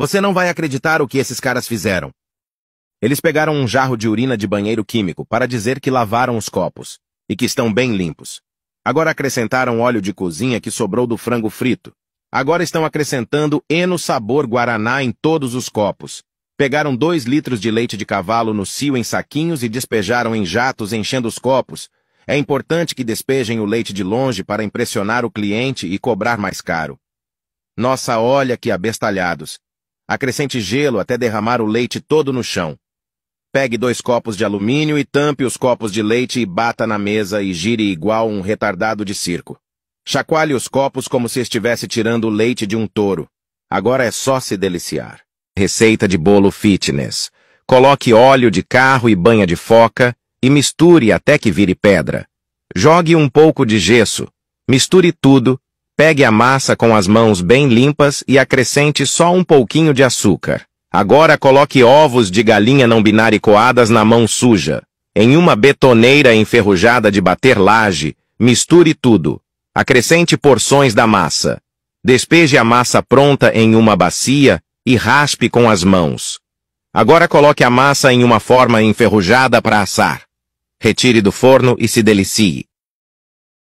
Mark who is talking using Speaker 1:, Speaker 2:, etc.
Speaker 1: Você não vai acreditar o que esses caras fizeram. Eles pegaram um jarro de urina de banheiro químico para dizer que lavaram os copos e que estão bem limpos. Agora acrescentaram óleo de cozinha que sobrou do frango frito. Agora estão acrescentando eno sabor guaraná em todos os copos. Pegaram dois litros de leite de cavalo no cio em saquinhos e despejaram em jatos enchendo os copos. É importante que despejem o leite de longe para impressionar o cliente e cobrar mais caro. Nossa, olha que abestalhados. Acrescente gelo até derramar o leite todo no chão. Pegue dois copos de alumínio e tampe os copos de leite e bata na mesa e gire igual um retardado de circo. Chacoalhe os copos como se estivesse tirando o leite de um touro. Agora é só se deliciar. Receita de bolo fitness. Coloque óleo de carro e banha de foca e misture até que vire pedra. Jogue um pouco de gesso. Misture tudo Pegue a massa com as mãos bem limpas e acrescente só um pouquinho de açúcar. Agora coloque ovos de galinha não binária coadas na mão suja. Em uma betoneira enferrujada de bater laje, misture tudo. Acrescente porções da massa. Despeje a massa pronta em uma bacia e raspe com as mãos. Agora coloque a massa em uma forma enferrujada para assar. Retire do forno e se delicie.